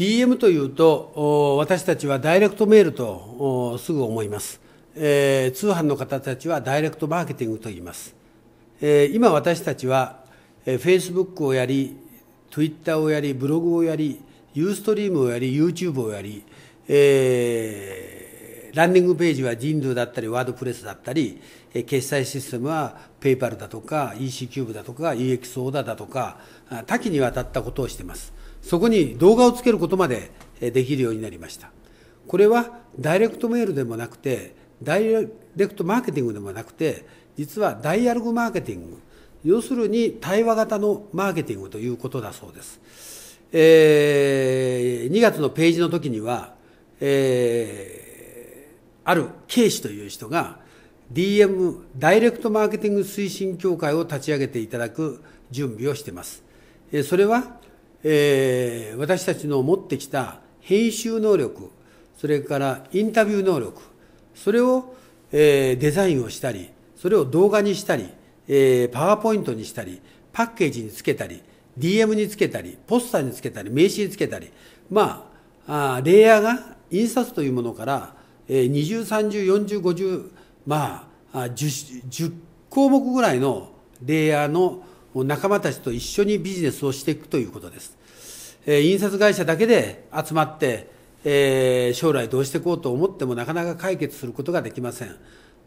DM というと私たちはダイレクトメールとすぐ思います、えー、通販の方たちはダイレクトマーケティングと言います、えー、今私たちは、えー、Facebook をやり Twitter をやりブログをやり Ustream をやり YouTube をやり、えー、ランディングページは人 i だったりワードプレスだったり、えー、決済システムは PayPal だとか EC キューブだとか EXO だとか多岐にわたったことをしていますそこに動画をつけることまでできるようになりました。これはダイレクトメールでもなくて、ダイレクトマーケティングでもなくて、実はダイアログマーケティング、要するに対話型のマーケティングということだそうです。えー、2月のページの時には、えー、ある K 氏という人が DM、ダイレクトマーケティング推進協会を立ち上げていただく準備をしています。それはえー、私たちの持ってきた編集能力、それからインタビュー能力、それを、えー、デザインをしたり、それを動画にしたり、えー、パワーポイントにしたり、パッケージにつけたり、DM につけたり、ポスターにつけたり、名刺につけたり、まあ、あレイヤーが印刷というものから、えー、20、30、40、50、まあ、10, 10項目ぐらいのレイヤーの仲間たちと一緒にビジネスをしていくということです。え印刷会社だけで集まって、え将来どうしていこうと思ってもなかなか解決することができません。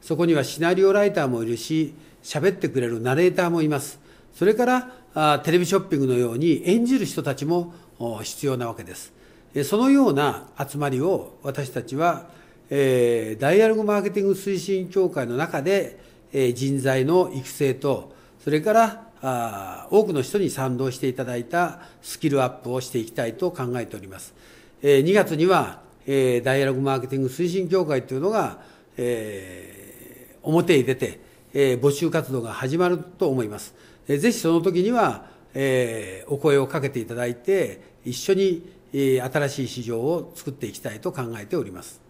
そこにはシナリオライターもいるし、喋ってくれるナレーターもいます。それからあテレビショッピングのように演じる人たちも必要なわけです。そのような集まりを私たちは、えー、ダイアログマーケティング推進協会の中で、えー、人材の育成と、それからあ多くの人に賛同していただいたスキルアップをしていきたいと考えております。え2月には、えダイアログマーケティング推進協会というのが、え表に出て、え募集活動が始まると思います。えぜひその時には、えー、お声をかけていただいて、一緒に、新しい市場を作っていきたいと考えております。